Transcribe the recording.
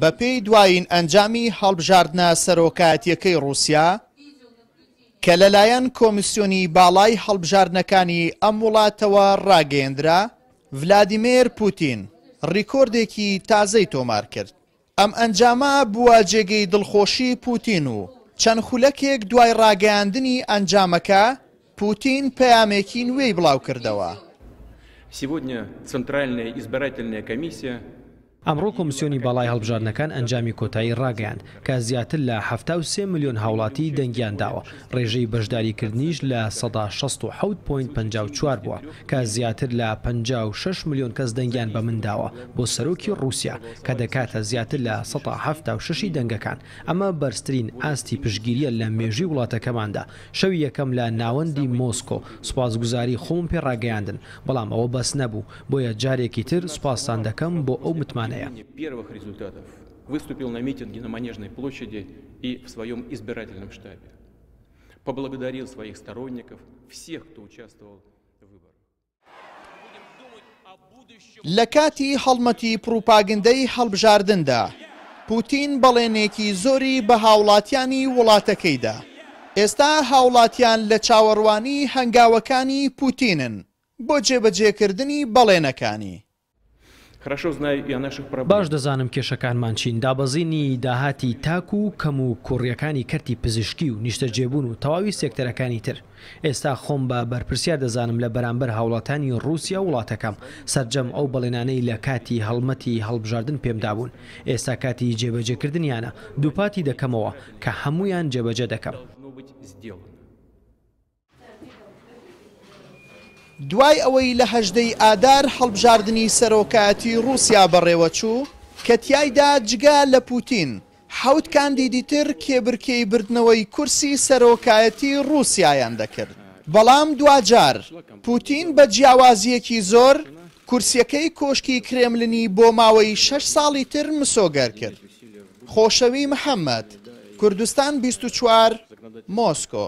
بە پێی دوایین ئەنجامی هەڵبژاردنە سەرۆکاتیەکەی رووسیا کە لەلایەن کۆمیسیۆنی باڵای هەڵبژاردنەکانی ئەم وڵاتەوە ڕاگەیندرا ڤلادیمێر پوتین ڕیکۆردێکی تازەی تۆمار کرد ئەم ئەنجامە بووە جێگەی دڵخۆشی پوتین و چەند خولەکێک دوای ڕاگەاندنی ئەنجامەکە پوتین پەیامێکی نوێی بڵاو کردەوە Сегодня Центральная избирательная комиссия ئەمڕۆ کۆمسیۆنی بەڵای هەڵبژاردنەکان ئەنجامی کۆتایی ڕاگەیان کە زیاتر لە 1970 میلیۆن هاوڵاتی دەنگیان داوە ڕێژەی بەشداریکردنیش لە 1954 بووە کە زیاتر لە 56 میلیۆن کەس دەنگیان بە منداوە بۆ سەرۆکی رووسیا کە دەکاتە زیاتر لە 1970 دەنگەکان ئەمە بەرزترین ئاستی پشگیریە لە مێژی وڵاتەکەماندا شەوی یەکەم لە ناوەندی مۆسکۆ سوپاسگوزاری خۆم پێ ڕاگەیاندن بەڵام ئەوە بەس نەبوو بۆیە جارێکی تر سوپاسان دەکەم بۆ ئەو متمانە ئەمانەیە. выступил на митинге на Манежной площади и в своем избирательном штабе. Поблагодарил своих сторонников, всех, кто участвовал в выборах. لە کاتی هەڵمەتی پروپاگندەی هەڵبژاردندا پوتین بەڵێنێکی زۆری بە هاوڵاتیانی وڵاتەکەیدا ئێستا هاوڵاتیان لە چاوەڕوانی هەنگاوەکانی پوتینن بۆ جێبەجێکردنی بەڵێنەکانی باش دەزانم کێشەکانمان چین دابەزینی داهاتی تاک و کەم و کوڕیەکانی کەرتی پزیشکی و نیشتە جێبوون و تەواوی سێکتەرەکانی تر ئێستا خۆم بە بەرپرسیا دەزانم لە بەرامبەر هاوڵاتانی رووسیا وڵاتەکەم سرجەم ئەو بەڵێنانەی لە کاتی هەڵمەتی هەڵبژاردن پێمدابوون ئێستا کاتی جێبەجێکردنیانە دووپاتی دەکەمەوە کە هەمویان جێبەجە دەکەم. دوای ئەوەی لە هەژدەی ئادار هەڵبژاردننی سەرۆکاتی رووسیا بەڕێوە چوو کە تایدا جگا لە پوتین حوت کاندی دیتر کێبرکەی بردنەوەی کورسی سەرۆکایەتی رووسایان دەکرد بەڵام دوجار پوتین بە جیاوازیەکی زۆر کورسیەکەی کۆشکی کرێملنی بۆ ماوەی شش ساڵی تر مسۆگەر کرد خۆشەوی محەممەد کوردستان 24 مۆسکۆ